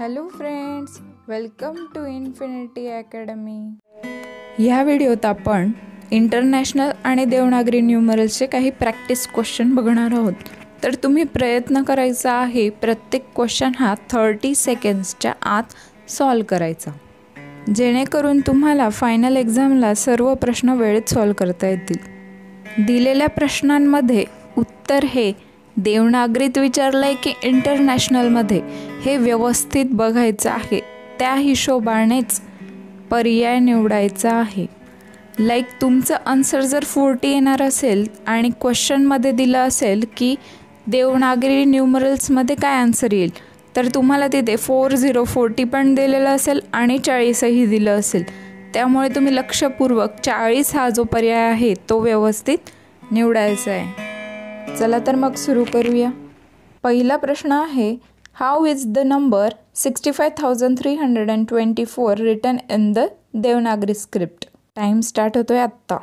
Hello friends welcome to Infinity Academy ह्या व्हिडिओत आपण इंटरनॅशनल आणि देवनागरी न्यूमरलचे काही प्रॅक्टिस क्वेश्चन बघणार आहोत तर तुम्ही प्रयत्न करायचा आहे प्रत्येक क्वेश्चन हा थर्टी सेकंड्सच्या आत सॉल्व करायचा जेणेकरून तुम्हाला फायनल एक्झामला सर्व प्रश्न वेळेत सॉल्व करता येतील दिलेल्या प्रश्नांमध्ये उत्तर हे देवनागरीत विचारलं आहे की इंटरनॅशनलमध्ये हे व्यवस्थित बघायचं आहे त्या हिशोबानेच पर्याय निवडायचा आहे लाईक तुमचं आन्सर जर फोर्टी येणार असेल आणि क्वेश्चनमध्ये दिलं असेल की देवनागरी न्यूमरल्समध्ये काय आन्सर येईल तर तुम्हाला तिथे फोर झिरो फोर्टी पण दिलेलं असेल आणि चाळीसही दिलं असेल त्यामुळे तुम्ही लक्षपूर्वक चाळीस हा जो पर्याय आहे तो व्यवस्थित निवडायचा आहे चला तर मग सुरू करूया पहिला प्रश्न आहे how is the number sixty five thousand three hundred and twenty four return in the Devanagari script time start होतो आहे आत्ता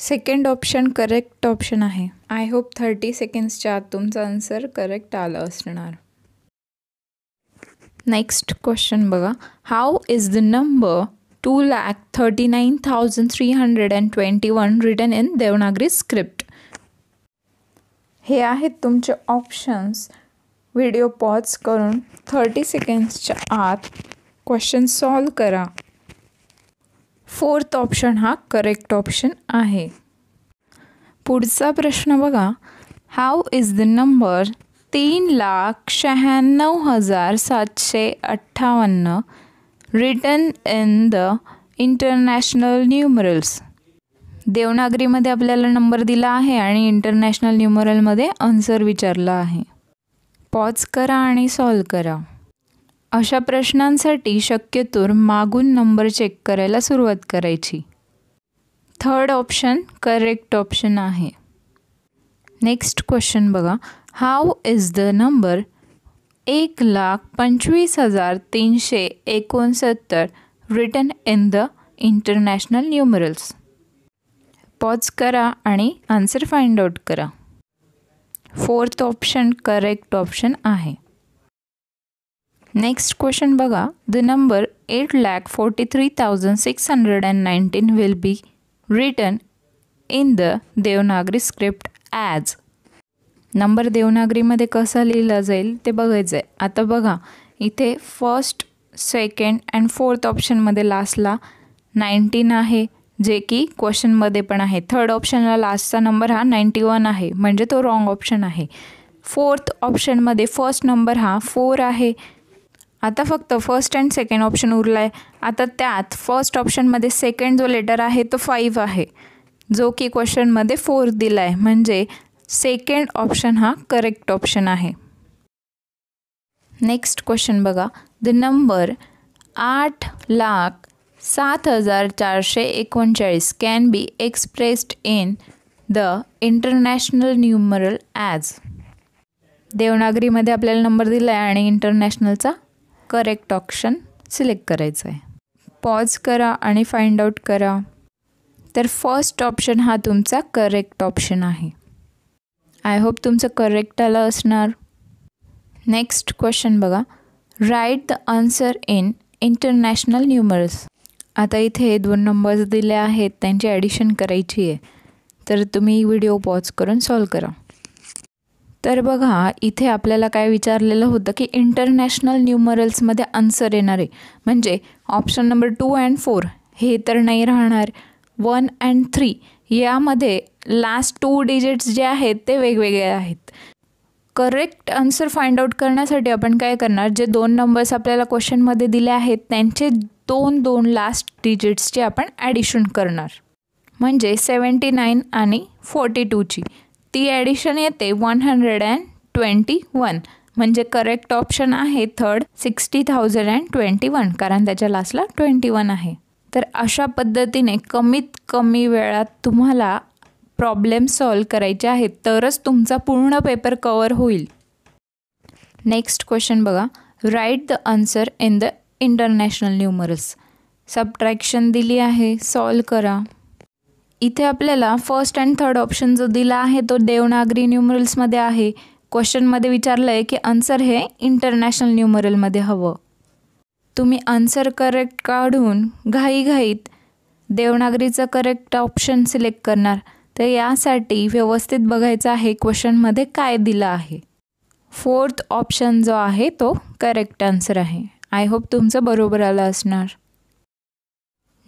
सेकंड ऑप्शन करेक्ट ऑप्शन आहे आय होप थर्टी सेकंड्सच्या आत तुमचा आन्सर करेक्ट आलं असणार नेक्स्ट क्वेश्चन बघा how is the number two lakh thirty nine thousand three hundred and twenty one written in Devanagari script हे आहेत तुमचे ऑप्शन्स व्हिडिओ पॉज करून थर्टी सेकंड्सच्या आत क्वेश्चन सॉल्व करा फोर्थ ऑप्शन हा करेक्ट ऑप्शन आहे पुढचा प्रश्न बघा हाऊ इज द नंबर तीन लाख शहाण्णव हजार सातशे अठ्ठावन्न written in the international numerals देवनागरीमध्ये आपल्याला नंबर दिला आहे आणि इंटरनॅशनल न्यूमरलमध्ये आन्सर विचारला आहे पॉज करा आणि सॉल्व करा अशा प्रश्नांसाठी शक्यतोर मागून नंबर चेक करायला सुरुवात करायची थर्ड ऑप्शन करेक्ट ऑप्शन आहे नेक्स्ट क्वेश्चन बघा हाऊ इज द नंबर एक लाख पंचवीस हजार तीनशे एकोणसत्तर written in the international numerals pause करा आणि आन्सर फाइंड आउट करा फोर्थ ऑप्शन करेक्ट ऑप्शन आहे नेक्स्ट क्वेश्चन बघा the number eight lakh forty three thousand six hundred and nineteen will be written in the Devanagari script as number देवनागरीमध्ये कसा लिहिला जाईल ते बघायचं आहे आता बघा इथे फर्स्ट सेकंड अँड फोर्थ ऑप्शनमध्ये लास्टला नाईन्टीन आहे जे की क्वेश्चनमध्ये पण आहे थर्ड ऑप्शनला लास्टचा नंबर हा नाईन्टी वन आहे म्हणजे तो रॉंग ऑप्शन आहे फोर्थ ऑप्शनमध्ये फर्स्ट नंबर हा फोर आहे आता फक्त फर्स्ट अँड सेकंड ऑप्शन उरला आहे आता त्यात फर्स्ट ऑप्शनमध्ये सेकंड जो लेटर आहे तो फाईव्ह आहे जो की क्वेश्चनमध्ये फोर दिला आहे म्हणजे सेकंड ऑप्शन हा करेक्ट ऑप्शन आहे नेक्स्ट क्वेश्चन बघा द नंबर आठ लाख सात हजार चारशे एकोणचाळीस can be expressed in the international numeral as देवनागरीमध्ये आपल्याला नंबर दिला आहे आणि इंटरनॅशनलचा करेक्ट ऑप्शन सिलेक्ट करायचं आहे पॉज करा आणि फाइंड आउट करा तर फर्स्ट ऑप्शन हा तुमचा करेक्ट ऑप्शन आहे आय होप तुमचं करेक्ट आलं असणार नेक्स्ट क्वेश्चन बघा right the answer in international numerals आता इथे दोन नंबर्स दिले आहेत त्यांची ॲडिशन करायची आहे तर तुम्ही व्हिडिओ पॉज करून सॉल्व करा तर बघा इथे आपल्याला काय विचारलेलं होतं की इंटरनॅशनल न्यूमरल्समध्ये आन्सर येणार आहे म्हणजे option number two and four हे तर नाही राहणार वन अँड थ्री यामध्ये लास्ट टू डिजिट्स जे आहेत ते वेगवेगळे आहेत करेक्ट आन्सर फाइंड आउट करण्यासाठी आपण काय करणार जे दोन नंबर्स आपल्याला क्वेश्चनमध्ये दिले आहेत त्यांचे दोन दोन लास्ट डिजिट्सचे आपण ॲडिशन करणार म्हणजे सेवन्टी नाईन आणि फोर्टी टूची ती ॲडिशन येते one hundred and twenty one म्हणजे करेक्ट ऑप्शन आहे third sixty thousand and twenty one कारण त्याच्या लास्टला ट्वेंटी वन आहे तर अशा पद्धतीने कमीत कमी वेळात तुम्हाला प्रॉब्लेम सॉल्व करायचे आहेत तरच तुमचा पूर्ण पेपर कवर होईल नेक्स्ट क्वेश्चन बघा right the answer in the international numerals subtraction दिली आहे सॉल्व करा इथे आपल्याला फर्स्ट अँड थर्ड ऑप्शन जो दिला आहे तो देवनागरी न्यूमरल्समध्ये आहे क्वेश्चनमध्ये विचारलं आहे की आन्सर हे इंटरनॅशनल न्यूमरलमध्ये हवं तुम्ही आन्सर करेक्ट काढून घाईघाईत देवनागरीचं करेक्ट ऑप्शन सिलेक्ट करणार तर यासाठी व्यवस्थित बघायचं आहे क्वेश्चनमध्ये काय दिलं आहे फोर्थ ऑप्शन जो आहे तो करेक्ट आन्सर आहे आय होप तुमचं बरोबर आलं असणार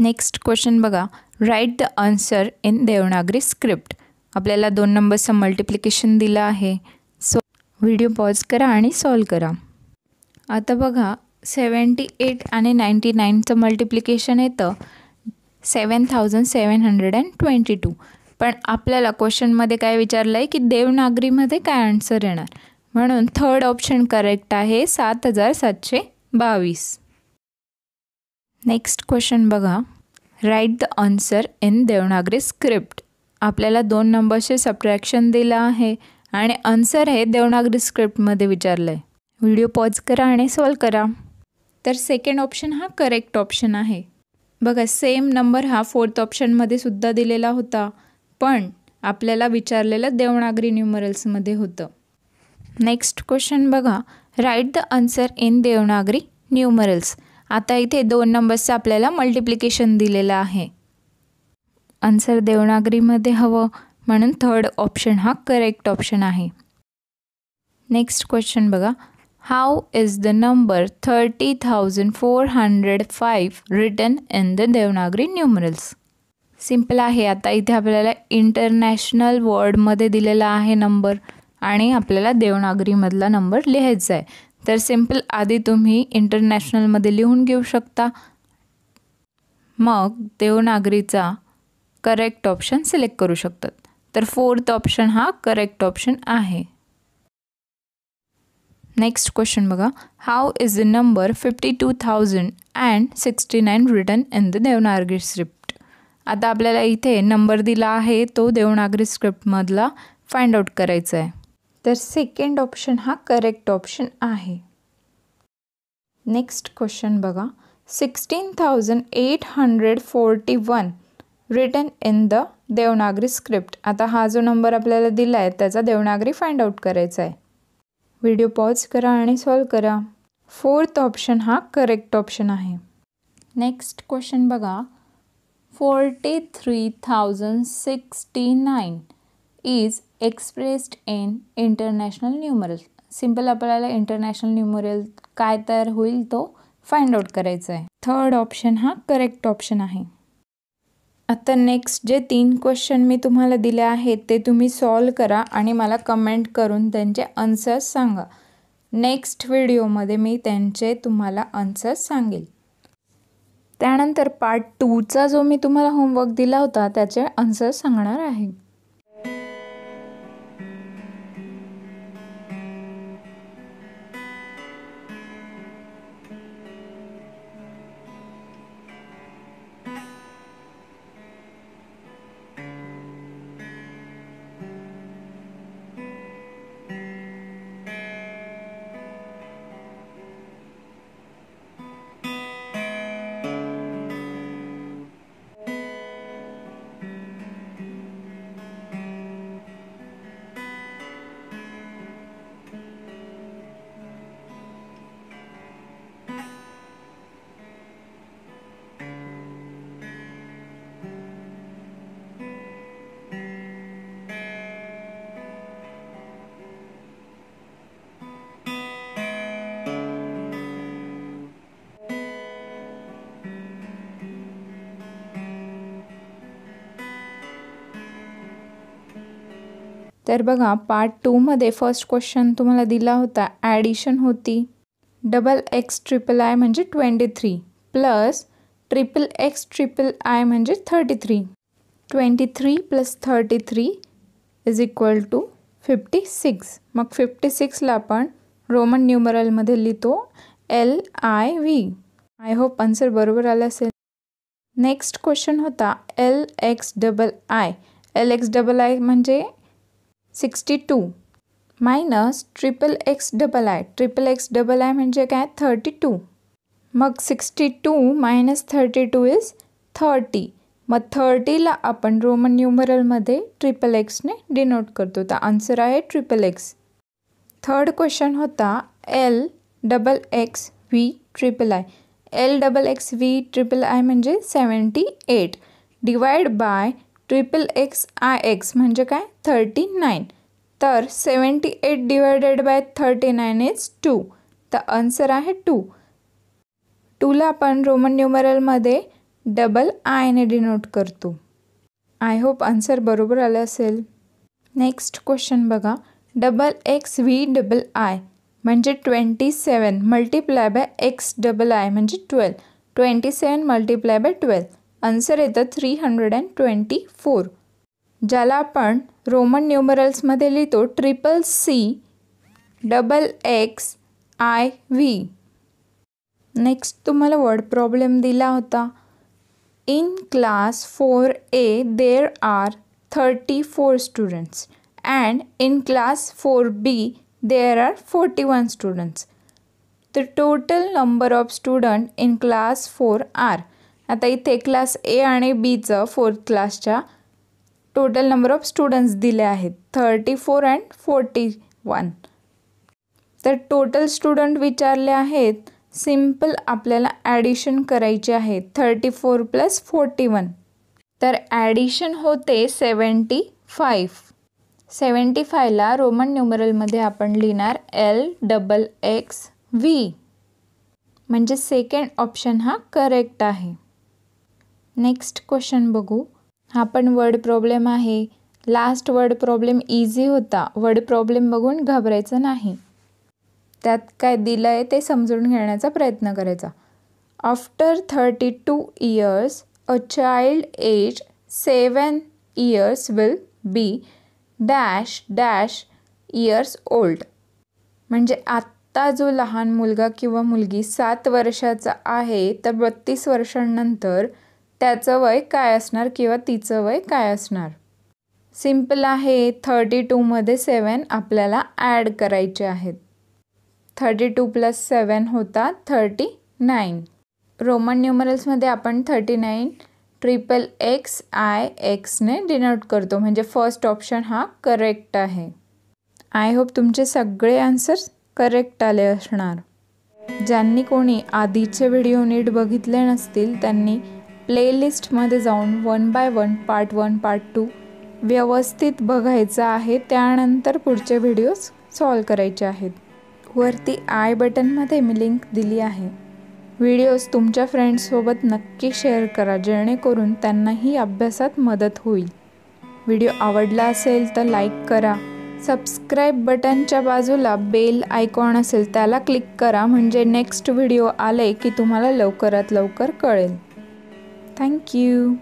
नेक्स्ट क्वेश्चन बघा right the answer in Devanagari script आपल्याला दोन नंबरचं मल्टिप्लिकेशन दिलं आहे सो व्हिडिओ पॉज करा आणि सॉल्व करा आता बघा सेवन्टी एट आणि नाईन्टी नाईनचं मल्टिप्लिकेशन येतं seven thousand seven hundred and twenty two पण आपल्याला क्वेश्चनमध्ये काय विचारलं आहे की देवनागरीमध्ये काय आन्सर येणार म्हणून थर्ड ऑप्शन करेक्ट आहे सात हजार सातशे बावीस नेक्स्ट क्वेश्चन बघा right the answer in Devanagari script आपल्याला दोन नंबरचे सबट्रॅक्शन दिलं आहे आणि आन्सर हे देवनागरी स्क्रिप्टमध्ये विचारलं आहे व्हिडिओ पॉज करा आणि सॉल्व करा तर सेकंड ऑप्शन हा करेक्ट ऑप्शन आहे बघा सेम नंबर हा फोर्थ ऑप्शनमध्ये सुद्धा दिलेला होता पण आपल्याला विचारलेलं देवनागरी न्यूमरल्समध्ये होतं नेक्स्ट क्वेश्चन बघा right the answer in Devanagari numerals आता इथे दोन नंबर्सचं आपल्याला मल्टिप्लिकेशन दिलेलं आहे आन्सर देवनागरीमध्ये हवं म्हणून थर्ड ऑप्शन हा करेक्ट ऑप्शन आहे नेक्स्ट क्वेश्चन बघा how is the number thirty thousand four hundred five written in the Devanagari numerals simple आहे आता इथे आपल्याला इंटरनॅशनल वर्डमध्ये दिलेला आहे नंबर आणि आपल्याला देवनागरीमधला नंबर लिहायचा आहे तर सिम्पल आधी तुम्ही इंटरनॅशनलमध्ये लिहून घेऊ शकता मग देवनागरीचा करेक्ट ऑप्शन सिलेक्ट करू शकतात तर फोर्थ ऑप्शन हा करेक्ट ऑप्शन आहे नेक्स्ट क्वेश्चन बघा how is the number fifty two thousand and sixty nine written in the Devanagari script आता आपल्याला इथे नंबर दिला आहे तो देवनागरी स्क्रिप्टमधला फाइंड आउट करायचा आहे तर सेकंड ऑप्शन हा करेक्ट ऑप्शन आहे नेक्स्ट क्वेश्चन बघा sixteen thousand eight hundred forty one written in the Devanagari script आता हा जो नंबर आपल्याला दिला आहे त्याचा देवनागरी फाइंड आउट करायचा आहे व्हिडिओ पॉज करा आणि सॉल्व करा फोर्थ ऑप्शन हा करेक्ट ऑप्शन आहे नेक्स्ट क्वेश्चन बघा forty three thousand sixty nine is expressed in international numeral simple आपल्याला इंटरनॅशनल न्यूमोरियल काय तयार होईल तो फाइंड आउट करायचा आहे थर्ड ऑप्शन हा करेक्ट ऑप्शन आहे आता नेक्स्ट जे तीन क्वेश्चन मी तुम्हाला दिले आहेत ते तुम्ही सॉल्व करा आणि मला कमेंट करून त्यांचे आन्सर्स सांगा नेक्स्ट व्हिडिओमध्ये मी त्यांचे तुम्हाला आन्सर्स सांगेल त्यानंतर पार्ट टूचा जो मी तुम्हाला होमवर्क दिला होता त्याचे आन्सर्स सांगणार आहे तर बघा पार्ट टूमध्ये फर्स्ट क्वेश्चन तुम्हाला दिला होता ॲडिशन होती डबल एक्स ट्रिपल आय म्हणजे twenty three plus triple X triple I म्हणजे thirty three twenty three plus thirty three is equal to fifty six मग फिफ्टी सिक्सला आपण रोमन न्यूमरलमध्ये लिहितो L I V I hope answer बरोबर आला असेल नेक्स्ट क्वेश्चन होता L X double I L X double I म्हणजे sixty two minus triple X double I triple X double I म्हणजे काय थर्टी टू मग sixty two minus thirty two is thirty मग थर्टीला आपण रोमन न्यूमरलमध्ये triple एक्सने डिनोट करतो तर आन्सर आहे ट्रिपल एक्स थर्ड क्वेश्चन होता L double X V triple I L double X V triple I म्हणजे seventy eight divide by triple X I X म्हणजे काय थर्टी नाईन तर seventy eight divided by thirty nine is two तर answer आहे two टूला आपण Roman न्युमरलमध्ये double आयने denote करतो आय होप आन्सर बरोबर आलं असेल नेक्स्ट क्वेश्चन बघा double X V double I म्हणजे twenty seven multiply by X double I म्हणजे twelve twenty seven multiply by twelve answer येतं three hundred and twenty four ज्याला आपण रोमन न्युमरल्समध्ये लिहितो triple C double X I V next तुम्हाला word problem दिला होता in class four A there are thirty four students and in class four be there are forty one students the total number of student in class four are आता इथे class A आणि बीचं fourth क्लासच्या total number of students दिले आहेत thirty four and forty one तर total student विचारले आहेत सिम्पल आपल्याला ॲडिशन करायचे आहे thirty four plus forty one तर ॲडिशन होते सेवन्टी फाईव्ह सेवन्टी फायला रोमन न्युमरलमध्ये आपण लिहिणार एल डबल एक्स व्ही म्हणजे सेकंड ऑप्शन हा करेक्ट आहे नेक्स्ट क्वेश्चन बघू हा पण वर्ड प्रॉब्लेम आहे लास्ट वर्ड प्रॉब्लेम इझी होता वर्ड प्रॉब्लेम बघून घाबरायचं नाही त्यात काय दिलं आहे ते समजून घेण्याचा प्रयत्न करायचा after thirty two years a child age seven years will be dash dash years old म्हणजे आत्ता जो लहान मुलगा किंवा मुलगी सात वर्षाचा आहे तर बत्तीस वर्षांनंतर त्याचं वय काय असणार किंवा तिचं वय काय असणार सिम्पल आहे थर्टी टूमध्ये सेवन आपल्याला ॲड करायचे आहेत थर्टी टू प्लस सेवन होता थर्टी नाईन रोमन न्युमरल्समध्ये आपण thirty nine triple X I एक्सने डिनोट करतो म्हणजे फर्स्ट ऑप्शन हा करेक्ट आहे आय होप तुमचे सगळे आन्सर्स करेक्ट आले असणार ज्यांनी कोणी आधीचे व्हिडिओ नीट बघितले नसतील त्यांनी प्लेलिस्टमध्ये जाऊन one by one part one part two व्यवस्थित बघायचं आहे त्यानंतर पुढचे व्हिडिओज सॉल्व करायचे आहेत वरती आय बटनमध्ये मी लिंक दिली आहे व्हिडिओज तुमच्या फ्रेंड्ससोबत नक्की शेअर करा जेणेकरून त्यांनाही अभ्यासात मदत होईल व्हिडिओ आवडला असेल तर लाईक करा सबस्क्राईब बटनच्या बाजूला बेल आयकॉन असेल त्याला क्लिक करा म्हणजे नेक्स्ट व्हिडिओ आले की तुम्हाला लवकरात लवकर कळेल Thank you.